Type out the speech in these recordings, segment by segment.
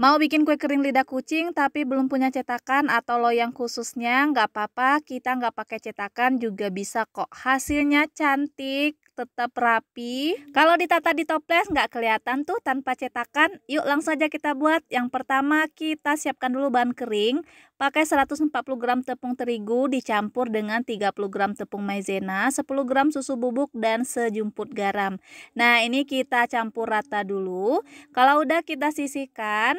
Mau bikin kue kering lidah kucing tapi belum punya cetakan atau loyang khususnya, nggak apa-apa, kita nggak pakai cetakan juga bisa kok. Hasilnya cantik, tetap rapi. Kalau ditata di toples nggak kelihatan tuh tanpa cetakan. Yuk langsung aja kita buat. Yang pertama kita siapkan dulu bahan kering. Pakai 140 gram tepung terigu dicampur dengan 30 gram tepung maizena, 10 gram susu bubuk dan sejumput garam. Nah ini kita campur rata dulu. Kalau udah kita sisihkan.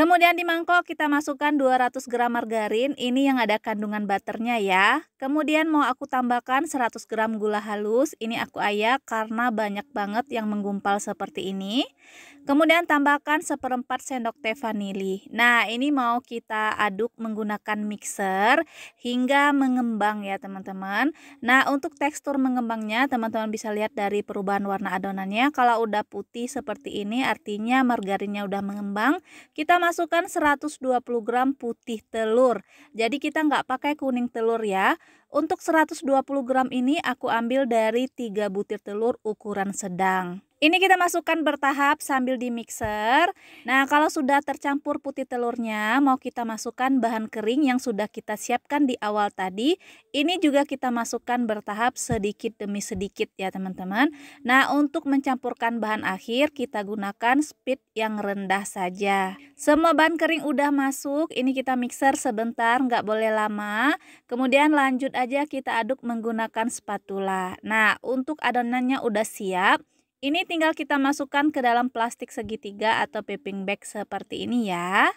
Kemudian di mangkok kita masukkan 200 gram margarin, ini yang ada kandungan butternya ya. Kemudian mau aku tambahkan 100 gram gula halus, ini aku ayak karena banyak banget yang menggumpal seperti ini. Kemudian tambahkan seperempat sendok teh vanili. Nah ini mau kita aduk menggunakan mixer hingga mengembang ya teman-teman. Nah untuk tekstur mengembangnya teman-teman bisa lihat dari perubahan warna adonannya. Kalau udah putih seperti ini artinya margarinnya udah mengembang. Kita masukkan 120 gram putih telur. Jadi kita nggak pakai kuning telur ya. Untuk 120 gram ini aku ambil dari 3 butir telur ukuran sedang. Ini kita masukkan bertahap sambil di mixer. Nah, kalau sudah tercampur putih telurnya, mau kita masukkan bahan kering yang sudah kita siapkan di awal tadi. Ini juga kita masukkan bertahap sedikit demi sedikit ya teman-teman. Nah, untuk mencampurkan bahan akhir, kita gunakan speed yang rendah saja. Semua bahan kering udah masuk, ini kita mixer sebentar, nggak boleh lama. Kemudian lanjut aja kita aduk menggunakan spatula. Nah, untuk adonannya udah siap, ini tinggal kita masukkan ke dalam plastik segitiga atau piping bag seperti ini ya.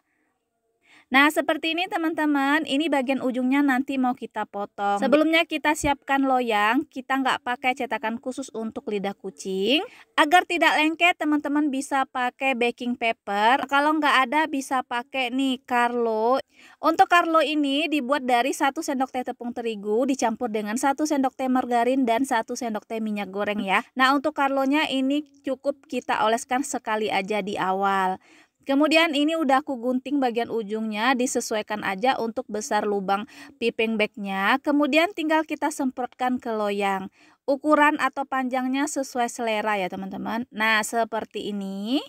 Nah seperti ini teman-teman, ini bagian ujungnya nanti mau kita potong. Sebelumnya kita siapkan loyang, kita nggak pakai cetakan khusus untuk lidah kucing. Agar tidak lengket teman-teman bisa pakai baking paper, kalau nggak ada bisa pakai nih Carlo. Untuk Carlo ini dibuat dari satu sendok teh tepung terigu dicampur dengan satu sendok teh margarin dan satu sendok teh minyak goreng ya. Nah untuk Carlonya ini cukup kita oleskan sekali aja di awal. Kemudian ini udah aku gunting bagian ujungnya, disesuaikan aja untuk besar lubang piping bagnya. Kemudian tinggal kita semprotkan ke loyang. Ukuran atau panjangnya sesuai selera ya teman-teman. Nah seperti ini.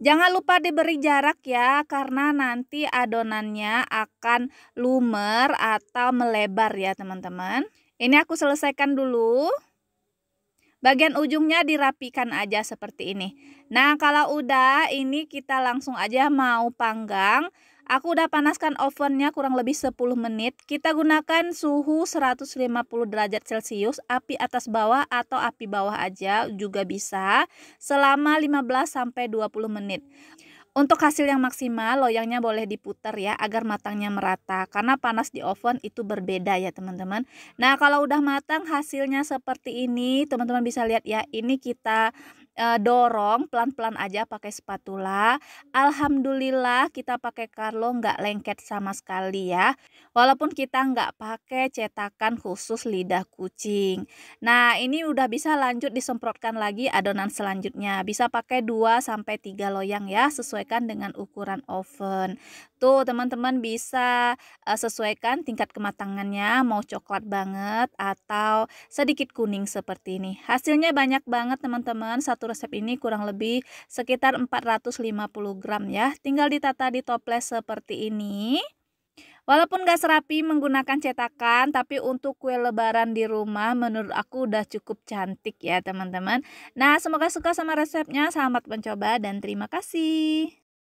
Jangan lupa diberi jarak ya karena nanti adonannya akan lumer atau melebar ya teman-teman. Ini aku selesaikan dulu. Bagian ujungnya dirapikan aja seperti ini. Nah, kalau udah ini kita langsung aja mau panggang. Aku udah panaskan ovennya kurang lebih 10 menit. Kita gunakan suhu 150 derajat Celcius, api atas bawah atau api bawah aja juga bisa selama 15 sampai 20 menit. Untuk hasil yang maksimal, loyangnya boleh diputar ya agar matangnya merata karena panas di oven itu berbeda ya teman-teman. Nah kalau udah matang hasilnya seperti ini teman-teman bisa lihat ya ini kita dorong pelan-pelan aja pakai spatula. Alhamdulillah kita pakai Carlo nggak lengket sama sekali ya. Walaupun kita nggak pakai cetakan khusus lidah kucing. Nah ini udah bisa lanjut disemprotkan lagi adonan selanjutnya. Bisa pakai 2 sampai 3 loyang ya sesuaikan dengan ukuran oven. Tuh teman-teman bisa sesuaikan tingkat kematangannya mau coklat banget atau sedikit kuning seperti ini. Hasilnya banyak banget teman-teman. Satu resep ini kurang lebih sekitar 450 gram ya. Tinggal ditata di toples seperti ini. Walaupun gak serapi menggunakan cetakan, tapi untuk kue lebaran di rumah menurut aku udah cukup cantik ya teman-teman. Nah semoga suka sama resepnya, selamat mencoba dan terima kasih.